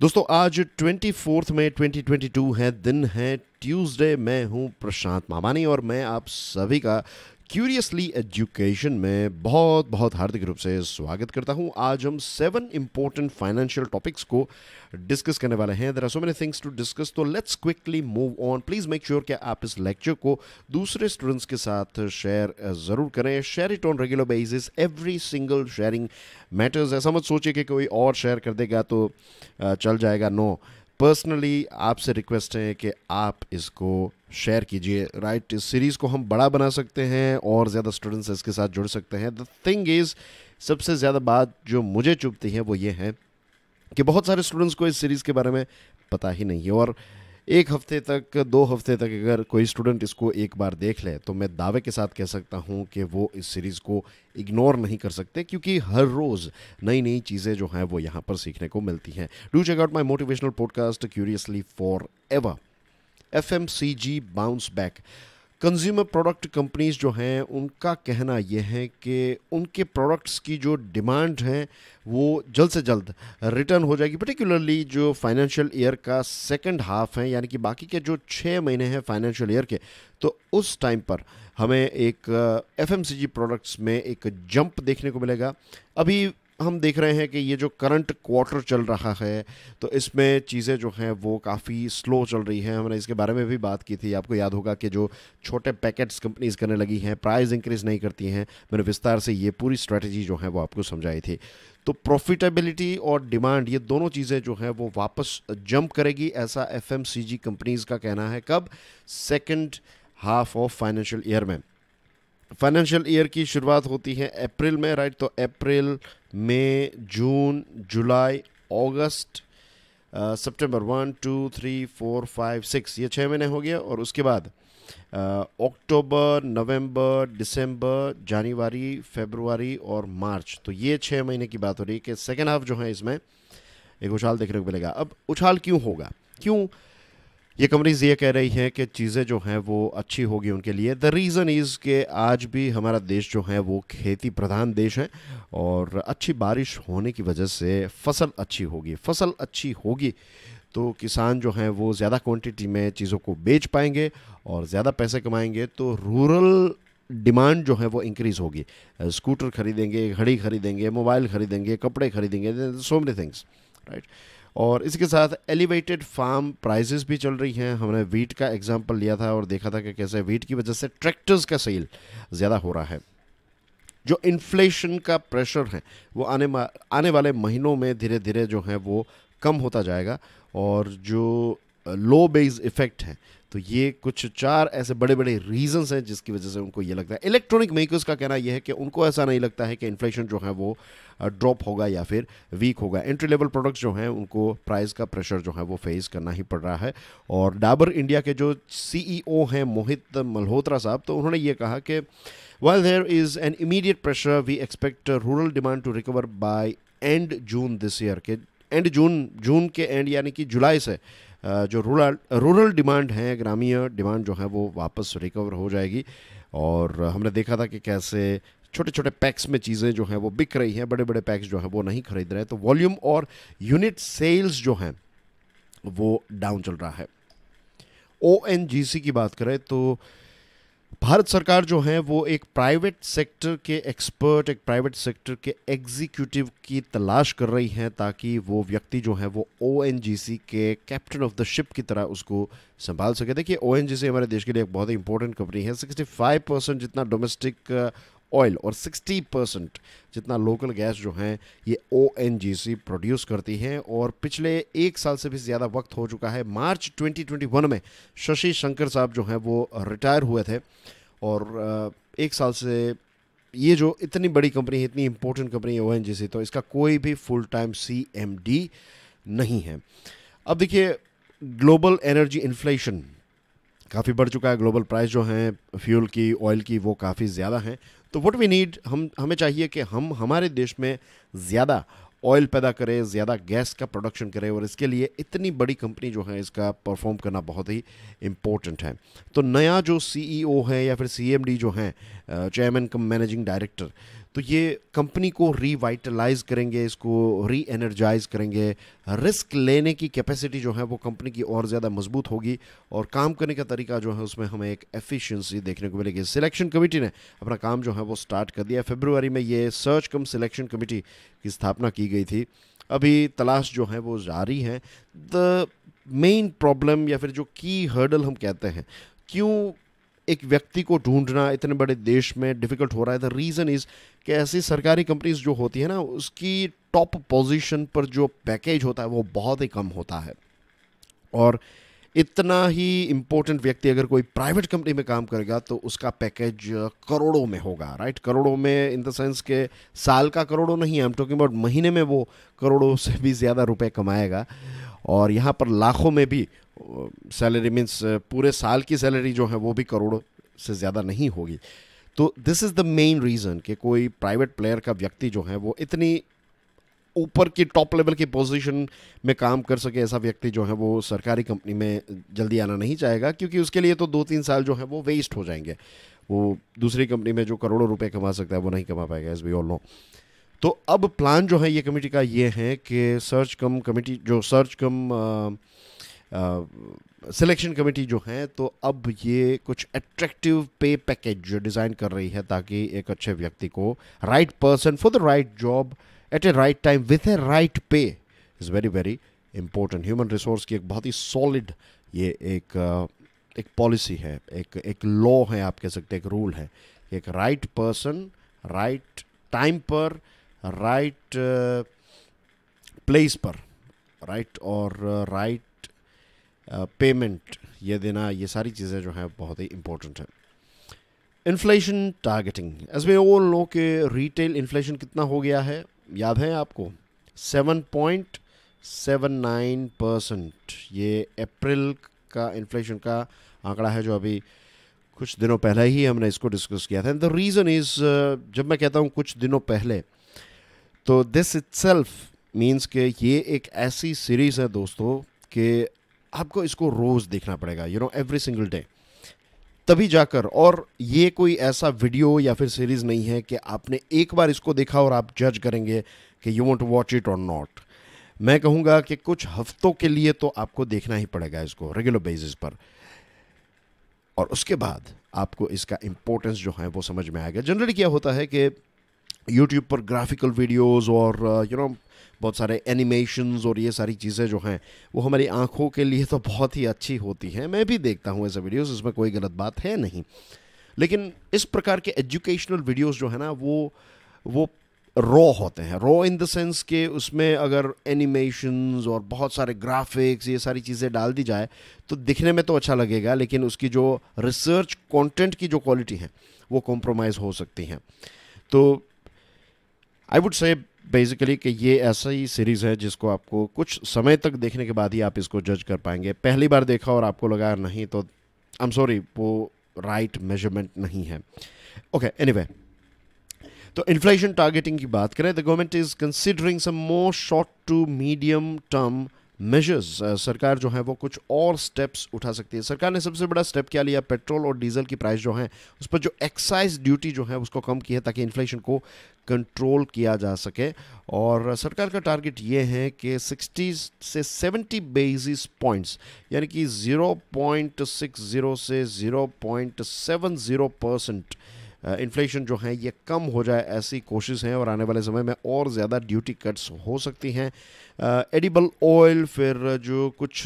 दोस्तों आज twenty fourth में ट्वेंटी ट्वेंटी टू है दिन है ट्यूसडे मैं हूं प्रशांत मामानी और मैं आप सभी का क्यूरियसली एजुकेशन में बहुत बहुत हार्दिक रूप से स्वागत करता हूं आज हम सेवन इंपॉर्टेंट फाइनेंशियल टॉपिक्स को डिस्कस करने वाले हैं there are so many things to discuss तो let's quickly move on please make sure कि आप इस लेक्चर को दूसरे स्टूडेंट्स के साथ शेयर ज़रूर करें share it on regular basis every single sharing matters ऐसा मत सोचिए कि कोई और शेयर कर देगा तो चल जाएगा नो पर्सनली आपसे रिक्वेस्ट है कि आप इसको शेयर कीजिए राइट इस सीरीज़ को हम बड़ा बना सकते हैं और ज़्यादा स्टूडेंट्स इसके साथ जुड़ सकते हैं द थिंग इज़ सबसे ज़्यादा बात जो मुझे चुभती है वो ये है कि बहुत सारे स्टूडेंट्स को इस सीरीज़ के बारे में पता ही नहीं है और एक हफ्ते तक दो हफ्ते तक अगर कोई स्टूडेंट इसको एक बार देख ले तो मैं दावे के साथ कह सकता हूँ कि वो इस सीरीज़ को इग्नोर नहीं कर सकते क्योंकि हर रोज़ नई नई चीज़ें जो हैं वो यहाँ पर सीखने को मिलती हैं do check out my motivational podcast Curiously forever F M C G bounce back consumer product companies जो हैं उनका कहना यह है कि उनके प्रोडक्ट्स की जो डिमांड हैं वो जल्द से जल्द रिटर्न हो जाएगी पर्टिकुलरली जो फाइनेंशियल ईयर का सेकंड हाफ है यानी कि बाकी के जो छः महीने हैं फाइनेंशियल ईयर के तो उस टाइम पर हमें एक एफ प्रोडक्ट्स में एक जंप देखने को मिलेगा अभी हम देख रहे हैं कि ये जो करंट क्वार्टर चल रहा है तो इसमें चीज़ें जो हैं वो काफ़ी स्लो चल रही हैं हमने इसके बारे में भी बात की थी आपको याद होगा कि जो छोटे पैकेट्स कंपनीज़ करने लगी हैं प्राइस इंक्रीज़ नहीं करती हैं मैंने विस्तार से ये पूरी स्ट्रैटेजी जो है वो आपको समझाई थी तो प्रॉफिटेबिलिटी और डिमांड ये दोनों चीज़ें जो हैं वो वापस जंप करेगी ऐसा एफ कंपनीज़ का कहना है कब second half of financial year में फाइनेंशियल ईयर की शुरुआत होती है अप्रैल में राइट तो अप्रैल मई जून जुलाई अगस्त सितंबर one two three four five six ये छः महीने हो गया और उसके बाद अक्टूबर नवंबर दिसंबर जनवरी फरवरी और मार्च तो ये छः महीने की बात हो रही है कि सेकेंड हाफ जो है इसमें एक उछाल देखने को मिलेगा अब उछाल क्यों होगा क्यों ये कंपनीज ये कह रही हैं कि चीज़ें जो हैं वो अच्छी होगी उनके लिए द रीज़न इज़ के आज भी हमारा देश जो है वो खेती प्रधान देश है और अच्छी बारिश होने की वजह से फसल अच्छी होगी फसल अच्छी होगी तो किसान जो हैं वो ज़्यादा क्वांटिटी में चीज़ों को बेच पाएंगे और ज़्यादा पैसे कमाएंगे तो रूरल डिमांड जो है वो इंक्रीज़ होगी स्कूटर खरीदेंगे घड़ी खरीदेंगे मोबाइल खरीदेंगे कपड़े खरीदेंगे सो मेनी थिंग्स राइट और इसके साथ एलिवेटेड फार्म प्राइजेस भी चल रही हैं हमने वीट का एग्जाम्पल लिया था और देखा था कि कैसे वीट की वजह से ट्रैक्टर्स का सेल ज़्यादा हो रहा है जो इन्फ्लेशन का प्रेशर है वो आने आने वाले महीनों में धीरे धीरे जो है वो कम होता जाएगा और जो लो बेस इफेक्ट है तो ये कुछ चार ऐसे बड़े बड़े रीजंस हैं जिसकी वजह से उनको ये लगता है इलेक्ट्रॉनिक मेकर्स का कहना यह है कि उनको ऐसा नहीं लगता है कि इन्फ्लेशन जो है वो ड्रॉप होगा या फिर वीक होगा एंट्री लेवल प्रोडक्ट्स जो हैं उनको प्राइस का प्रेशर जो है वो फेस करना ही पड़ रहा है और डाबर इंडिया के जो सी e हैं मोहित मल्होत्रा साहब तो उन्होंने ये कहा कि well there is an immediate pressure we expect rural demand to recover by end June this year के एंड जून जून के एंड यानी कि जुलाई से जो रूरल रूरल डिमांड है ग्रामीण डिमांड जो है वो वापस रिकवर हो जाएगी और हमने देखा था कि कैसे छोटे छोटे पैक्स में चीज़ें जो हैं वो बिक रही हैं बड़े बड़े पैक्स जो हैं वो नहीं खरीद रहे तो वॉल्यूम और यूनिट सेल्स जो हैं वो डाउन चल रहा है ओ की बात करें तो भारत सरकार जो है वो एक प्राइवेट सेक्टर के एक्सपर्ट एक प्राइवेट सेक्टर के एग्जीक्यूटिव की तलाश कर रही है ताकि वो व्यक्ति जो है वो ओ के कैप्टन ऑफ द शिप की तरह उसको संभाल सके देखिए ओ हमारे देश के लिए एक बहुत ही इंपॉर्टेंट कंपनी है 65 परसेंट जितना डोमेस्टिक ऑयल और 60 परसेंट जितना लोकल गैस जो है ये ओ प्रोड्यूस करती है और पिछले एक साल से भी ज़्यादा वक्त हो चुका है मार्च 2021 में शशि शंकर साहब जो हैं वो रिटायर हुए थे और एक साल से ये जो इतनी बड़ी कंपनी है इतनी इम्पोर्टेंट कंपनी है ओ तो इसका कोई भी फुल टाइम सी नहीं है अब देखिए ग्लोबल एनर्जी इन्फ्लेशन काफ़ी बढ़ चुका है ग्लोबल प्राइस जो हैं फ्यूल की ऑयल की वो काफ़ी ज़्यादा हैं तो वट वी नीड हम हमें चाहिए कि हम हमारे देश में ज़्यादा ऑयल पैदा करें ज़्यादा गैस का प्रोडक्शन करें और इसके लिए इतनी बड़ी कंपनी जो है इसका परफॉर्म करना बहुत ही इम्पोर्टेंट है तो नया जो सीईओ e है या फिर सीएमडी जो हैं चेयरमैन कम मैनेजिंग डायरेक्टर तो ये कंपनी को रिवाइटलाइज करेंगे इसको री एनर्जाइज करेंगे रिस्क लेने की कैपेसिटी जो है वो कंपनी की और ज़्यादा मजबूत होगी और काम करने का तरीका जो है उसमें हमें एक एफिशिएंसी देखने को मिलेगी सिलेक्शन कमेटी ने अपना काम जो है वो स्टार्ट कर दिया फेब्रुवरी में ये सर्च कम सिलेक्शन कमेटी की स्थापना की गई थी अभी तलाश जो है वो जारी है द मेन प्रॉब्लम या फिर जो की हर्डल हम कहते हैं क्यों एक व्यक्ति को ढूंढना इतने बड़े देश में डिफ़िकल्ट हो रहा है द रीज़न इज़ कि ऐसी सरकारी कंपनीज जो होती है ना उसकी टॉप पोजीशन पर जो पैकेज होता है वो बहुत ही कम होता है और इतना ही इम्पोर्टेंट व्यक्ति अगर कोई प्राइवेट कंपनी में काम करेगा तो उसका पैकेज करोड़ों में होगा राइट करोड़ों में इन द सेंस के साल का करोड़ों नहीं आई एम टॉकिंग अबाउट महीने में वो करोड़ों से भी ज़्यादा रुपए कमाएगा और यहाँ पर लाखों में भी सैलरी मीन्स पूरे साल की सैलरी जो है वो भी करोड़ों से ज़्यादा नहीं होगी तो this is the main reason कि कोई प्राइवेट प्लेयर का व्यक्ति जो है वो इतनी ऊपर की टॉप लेवल की पोजीशन में काम कर सके ऐसा व्यक्ति जो है वो सरकारी कंपनी में जल्दी आना नहीं चाहेगा क्योंकि उसके लिए तो दो तीन साल जो है वो वेस्ट हो जाएंगे वो दूसरी कंपनी में जो करोड़ों रुपए कमा सकता है वो नहीं कमा पाएगा एज बी ऑल नो तो अब प्लान जो है ये कमेटी का ये है कि सर्च कम कमेटी जो सर्च कम आ, सिलेक्शन कमेटी जो हैं तो अब ये कुछ अट्रैक्टिव पे पैकेज जो डिज़ाइन कर रही है ताकि एक अच्छे व्यक्ति को right person for the right job at a right time with a right pay is very very important human resource की एक बहुत ही सॉलिड ये एक एक पॉलिसी है एक एक लॉ है आप कह सकते हैं एक रूल है एक राइट पर्सन राइट टाइम पर राइट प्लेस पर राइट और राइट पेमेंट ये देना ये सारी चीज़ें जो हैं बहुत ही इम्पोर्टेंट है inflation targeting as we all know के रिटेल इन्फ्लेशन कितना हो गया है याद है आपको seven point seven nine percent ये अप्रैल का इन्फ्लेशन का आंकड़ा है जो अभी कुछ दिनों पहले ही हमने इसको डिस्कस किया था एंड द रीज़न इज़ जब मैं कहता हूँ कुछ दिनों पहले तो दिस इट सेल्फ मीन्स के ये एक ऐसी सीरीज़ है दोस्तों कि आपको इसको रोज़ देखना पड़ेगा you know every single day तभी जाकर और ये कोई ऐसा वीडियो या फिर सीरीज़ नहीं है कि आपने एक बार इसको देखा और आप जज करेंगे कि यू वॉन्ट वॉच इट और नॉट मैं कहूंगा कि कुछ हफ्तों के लिए तो आपको देखना ही पड़ेगा इसको रेगुलर बेसिस पर और उसके बाद आपको इसका इंपॉर्टेंस जो है वो समझ में आएगा जनरली क्या होता है कि यूट्यूब पर ग्राफिकल वीडियोस और यू uh, नो बहुत सारे एनिमेशंस और ये सारी चीज़ें जो हैं वो हमारी आँखों के लिए तो बहुत ही अच्छी होती हैं मैं भी देखता हूँ ऐसे वीडियोज़ इसमें कोई गलत बात है नहीं लेकिन इस प्रकार के एजुकेशनल वीडियोज़ जो है ना वो वो रॉ होते हैं रॉ इन द सेंस के उसमें अगर एनिमेशंस और बहुत सारे ग्राफिक्स ये सारी चीज़ें डाल दी जाए तो दिखने में तो अच्छा लगेगा लेकिन उसकी जो रिसर्च कंटेंट की जो क्वालिटी है वो कॉम्प्रोमाइज़ हो सकती हैं तो आई वुड से बेसिकली कि ये ऐसा ही सीरीज़ है जिसको आपको कुछ समय तक देखने के बाद ही आप इसको जज कर पाएंगे पहली बार देखा और आपको लगा नहीं तो आई एम सॉरी वो राइट मेजरमेंट नहीं है ओके एनीवे तो इन्फ्लेशन टारगेटिंग की बात करें the government is considering some more short to medium term measures uh, सरकार जो है वो कुछ और स्टेप्स उठा सकती है सरकार ने सबसे बड़ा स्टेप क्या लिया पेट्रोल और डीजल की प्राइस जो है उस पर जो एक्साइज ड्यूटी जो है उसको कम की है ताकि इन्फ्लेशन को कंट्रोल किया जा सके और सरकार का टारगेट ये है कि 60 से 70 बेसिस पॉइंट्स यानी कि 0.60 से 0.70 परसेंट इन्फ्लेशन जो है ये कम हो जाए ऐसी कोशिश हैं और आने वाले समय में और ज़्यादा ड्यूटी कट्स हो सकती हैं एडिबल ऑयल फिर जो कुछ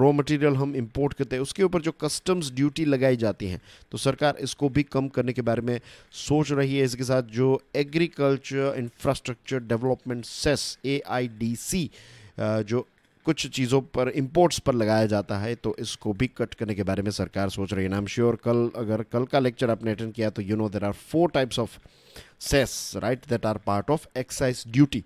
रॉ मटेरियल हम इंपोर्ट करते हैं उसके ऊपर जो कस्टम्स ड्यूटी लगाई जाती हैं तो सरकार इसको भी कम करने के बारे में सोच रही है इसके साथ जो एग्रीकल्चर इंफ्रास्ट्रक्चर डेवलपमेंट सेस ए जो कुछ चीज़ों पर इम्पोर्ट्स पर लगाया जाता है तो इसको भी कट करने के बारे में सरकार सोच रही है नाम श्योर कल अगर कल का लेक्चर आपने अटेंड किया तो you know there are four types of cess right that are part of excise duty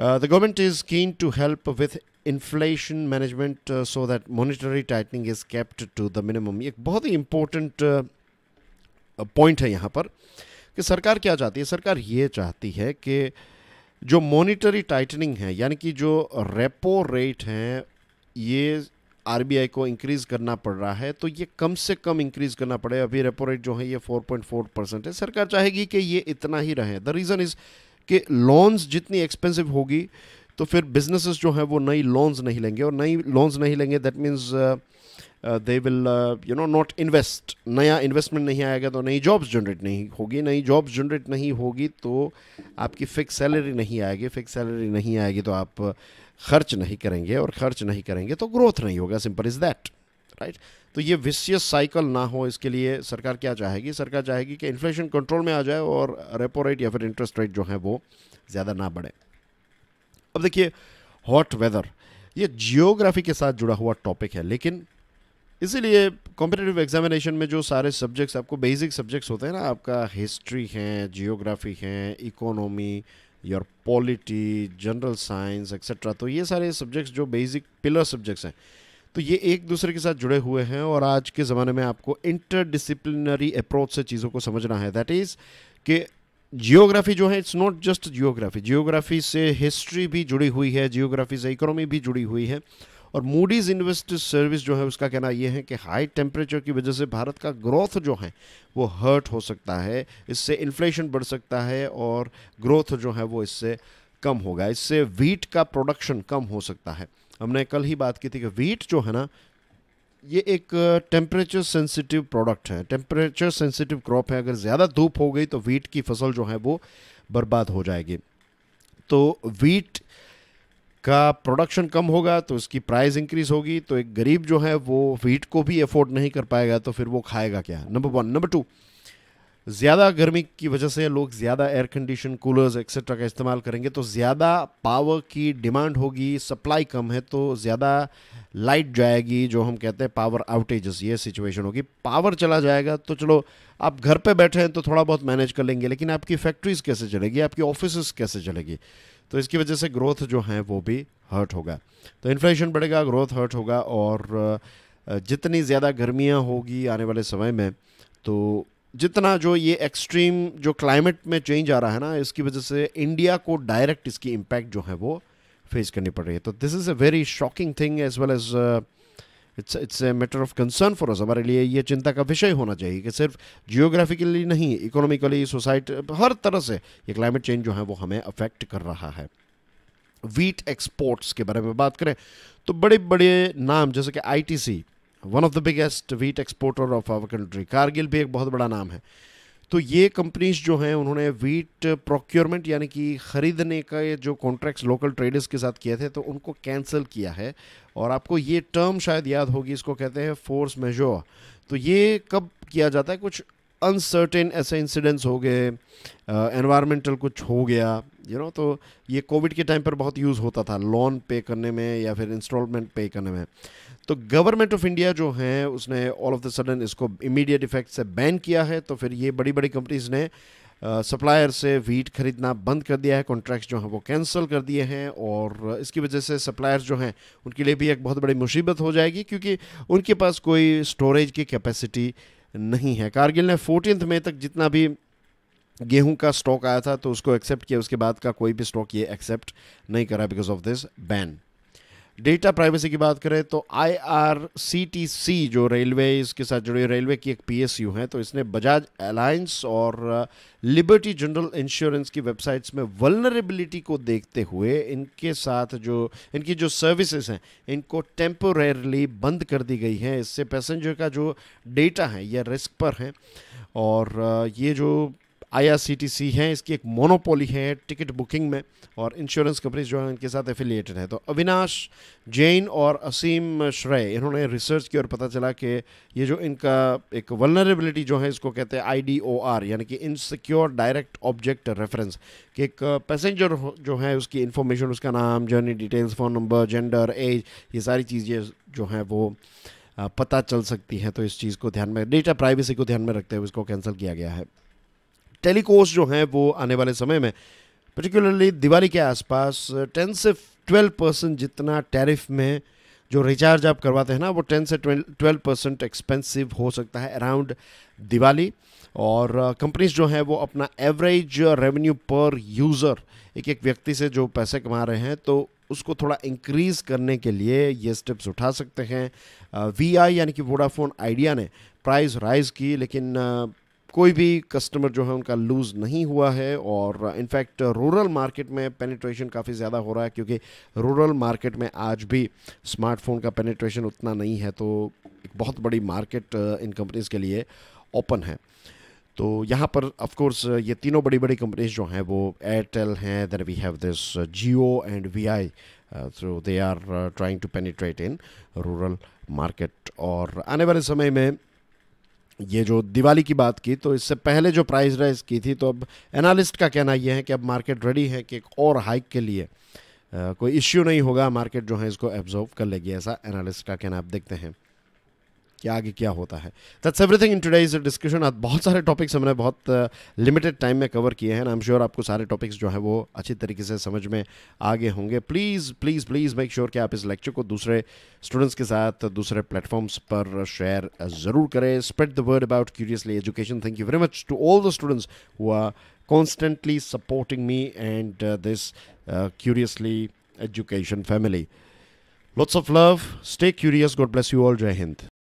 the government is keen to help with inflation management so that monetary tightening is kept to the minimum एक बहुत ही important point uh, है यहाँ पर कि सरकार क्या चाहती है सरकार ये चाहती है कि uh, जो मॉनिटरी टाइटनिंग है यानी कि जो रेपो रेट हैं ये आरबीआई को इंक्रीज़ करना पड़ रहा है तो ये कम से कम इंक्रीज़ करना पड़े अभी रेपो रेट जो है ये 4.4 परसेंट है सरकार चाहेगी कि ये इतना ही रहे द रीज़न इज़ कि लोन्स जितनी एक्सपेंसिव होगी तो फिर बिजनेसेस जो है वो नई लोन्स नहीं लेंगे और नई लोन्स नहीं लेंगे that means they will you know not invest नया इन्वेस्टमेंट नहीं आएगा तो नई जॉब्स जनरेट नहीं होगी नई जॉब्स जनरेट नहीं होगी तो आपकी फिक्स सैलरी नहीं आएगी फिक्स सैलरी नहीं आएगी तो आप uh, खर्च नहीं करेंगे और खर्च नहीं करेंगे तो ग्रोथ नहीं होगा सिंपल इज़ दैट राइट तो ये विशियस साइकिल ना हो इसके लिए सरकार क्या चाहेगी सरकार चाहेगी कि इन्फ्लेशन कंट्रोल में आ जाए और रेपो रेट या फिर इंटरेस्ट रेट जो है वो ज़्यादा ना बढ़े अब देखिए हॉट वेदर ये जियोग्राफी के साथ जुड़ा हुआ टॉपिक है लेकिन इसीलिए कॉम्पिटेटिव एग्जामिनेशन में जो सारे सब्जेक्ट्स आपको बेसिक सब्जेक्ट्स होते हैं ना आपका हिस्ट्री हैं जियोग्राफी हैं economy your polity general science etcetera तो ये सारे सब्जेक्ट्स जो बेसिक पिलर सब्जेक्ट्स हैं तो ये एक दूसरे के साथ जुड़े हुए हैं और आज के ज़माने में आपको इंटरडिसिप्लिनरी अप्रोच से चीज़ों को समझना है दैट इज़ कि जियोग्राफी जो है it's not just geography geography से हिस्ट्री भी जुड़ी हुई है जियोग्राफी से इकोनॉमी भी जुड़ी हुई है और मूडीज़ इन्वेस्ट सर्विस जो है उसका कहना यह है कि हाई टेम्परेचर की वजह से भारत का ग्रोथ जो है वो हर्ट हो सकता है इससे इन्फ्लेशन बढ़ सकता है और ग्रोथ जो है वो इससे कम होगा इससे वीट का प्रोडक्शन कम हो सकता है हमने कल ही बात की थी कि वीट जो है ना ये एक टेम्परेचर सेंसिटिव प्रोडक्ट है टेम्परेचर सेंसिटिव क्रॉप है अगर ज़्यादा धूप हो गई तो वीट की फसल जो है वो बर्बाद हो जाएगी तो वीट का प्रोडक्शन कम होगा तो उसकी प्राइस इंक्रीज होगी तो एक गरीब जो है वो व्हीट को भी अफोर्ड नहीं कर पाएगा तो फिर वो खाएगा क्या नंबर वन नंबर टू ज़्यादा गर्मी की वजह से लोग ज़्यादा एयर कंडीशन कूलर्स एक्सेट्रा का इस्तेमाल करेंगे तो ज़्यादा पावर की डिमांड होगी सप्लाई कम है तो ज़्यादा लाइट जाएगी जो हम कहते हैं पावर आउटेजेस ये सिचुएशन होगी पावर चला जाएगा तो चलो आप घर पे बैठे हैं तो थोड़ा बहुत मैनेज कर लेंगे लेकिन आपकी फैक्ट्रीज़ कैसे चलेगी आपकी ऑफिस कैसे चलेगी तो इसकी वजह से ग्रोथ जो है वो भी हर्ट होगा तो इन्फ्लेशन बढ़ेगा ग्रोथ हर्ट होगा और जितनी ज़्यादा गर्मियाँ होगी आने वाले समय में तो जितना जो ये एक्सट्रीम जो क्लाइमेट में चेंज आ रहा है ना इसकी वजह से इंडिया को डायरेक्ट इसकी इम्पैक्ट जो है वो फेस करनी पड़ रही है तो this is a very shocking thing as well as it's it's a matter of concern for us हमारे लिए ये चिंता का विषय होना चाहिए कि सिर्फ जियोग्राफिकली नहीं इकोनॉमिकली सोसाइटी हर तरह से ये क्लाइमेट चेंज जो है वो हमें अफेक्ट कर रहा है वीट एक्सपोर्ट्स के बारे में बात करें तो बड़े बड़े नाम जैसे कि सी one of the biggest wheat exporter of our country Cargill भी एक बहुत बड़ा नाम है तो ये कंपनीज जो हैं उन्होंने वीट प्रोक्योरमेंट यानी कि ख़रीदने का ये जो कॉन्ट्रैक्ट्स लोकल ट्रेडर्स के साथ किए थे तो उनको कैंसिल किया है और आपको ये टर्म शायद याद होगी इसको कहते हैं फोर्स मेजोर तो ये कब किया जाता है कुछ अनसर्टेन ऐसे इंसिडेंट्स हो गए एनवायरमेंटल कुछ हो गया यू you नो know, तो ये कोविड के टाइम पर बहुत यूज़ होता था लोन पे करने में या फिर इंस्टॉलमेंट पे करने में तो गवर्नमेंट ऑफ इंडिया जो है उसने ऑल ऑफ द सडन इसको इमीडिएट इफेक्ट से बैन किया है तो फिर ये बड़ी बड़ी कंपनीज़ ने सप्लायर uh, से वीट खरीदना बंद कर दिया है कॉन्ट्रैक्ट्स जो हैं वो कैंसिल कर दिए हैं और इसकी वजह से सप्लायर्स जो हैं उनके लिए भी एक बहुत बड़ी मुसीबत हो जाएगी क्योंकि उनके पास कोई स्टोरेज की कैपेसिटी नहीं है कारगिल ने फोर्टीन मई तक जितना भी गेहूं का स्टॉक आया था तो उसको एक्सेप्ट किया उसके बाद का कोई भी स्टॉक ये एक्सेप्ट नहीं करा because of this ban data privacy की बात करें तो आईआरसीटीसी जो रेलवे इसके साथ जुड़ी रेलवे की एक पीएसयू है तो इसने बजाज अलायंस और लिबर्टी जनरल इंश्योरेंस की वेबसाइट्स में वलनरेबिलिटी को देखते हुए इनके साथ जो इनकी जो सर्विसेज हैं इनको टेम्पोरेरली बंद कर दी गई हैं इससे पैसेंजर का जो डेटा है यह रिस्क पर है और uh, ये जो आईआरसीटीसी हैं इसकी एक मोनोपोली है टिकट बुकिंग में और इंश्योरेंस कंपनीज जो हैं इनके साथ एफिलिएटेड हैं तो अविनाश जैन और असीम श्रेय इन्होंने रिसर्च की और पता चला कि ये जो इनका एक वलनरेबिलिटी जो है इसको कहते हैं आई डी ओ आर यानी कि इनसिक्योर डायरेक्ट ऑब्जेक्ट रेफरेंस कि एक पैसेंजर जो है उसकी इन्फॉर्मेशन उसका नाम journey details phone number gender age ये सारी चीज़ें जो हैं वो पता चल सकती हैं तो इस चीज़ को ध्यान में डेटा प्राइवेसी को ध्यान में रखते हुए इसको कैंसिल किया गया है टेलीकोर्स जो हैं वो आने वाले समय में पर्टिकुलरली दिवाली के आसपास टेन से ट्वेल्व परसेंट जितना टैरिफ में जो रिचार्ज आप करवाते हैं ना वो टेन से ट्वेल्व परसेंट एक्सपेंसिव हो सकता है अराउंड दिवाली और uh, कंपनीज जो हैं वो अपना एवरेज रेवेन्यू पर यूज़र एक एक व्यक्ति से जो पैसे कमा रहे हैं तो उसको थोड़ा इंक्रीज़ करने के लिए ये स्टेप्स उठा सकते हैं वी uh, आई यानी कि वोडाफोन आइडिया ने प्राइस राइज की लेकिन uh, कोई भी कस्टमर जो है उनका लूज़ नहीं हुआ है और इनफैक्ट रूरल मार्केट में पेनिट्रेशन काफ़ी ज़्यादा हो रहा है क्योंकि रूरल मार्केट में आज भी स्मार्टफोन का पेनिट्रेशन उतना नहीं है तो एक बहुत बड़ी मार्केट uh, इन कंपनीज़ के लिए ओपन है तो यहाँ पर ऑफ कोर्स uh, ये तीनों बड़ी बड़ी कंपनीज जो हैं वो एयरटेल हैं then we have this Jio and V I so they are trying to penetrate in rural market और आने वाले समय में ये जो दिवाली की बात की तो इससे पहले जो प्राइस राइज की थी तो अब एनालिस्ट का कहना यह है कि अब मार्केट रेडी है कि एक और हाइक के लिए आ, कोई इश्यू नहीं होगा मार्केट जो है इसको एब्जॉर्व कर लेगी ऐसा एनालिस्ट का कहना आप देखते हैं कि आगे क्या होता है that's everything in today's discussion आज बहुत सारे टॉपिक्स हमने बहुत लिमिटेड uh, टाइम में कवर किए हैं आई एम श्योर आपको सारे टॉपिक्स जो हैं वो अच्छी तरीके से समझ में आगे होंगे please please please make sure कि आप इस लेक्चर को दूसरे स्टूडेंट्स के साथ दूसरे प्लेटफॉर्म्स पर शेयर ज़रूर करें spread the word about Curiously Education thank you very much to all the students who are constantly supporting me and this Curiously Education family lots of love stay curious God bless you all जय हिंद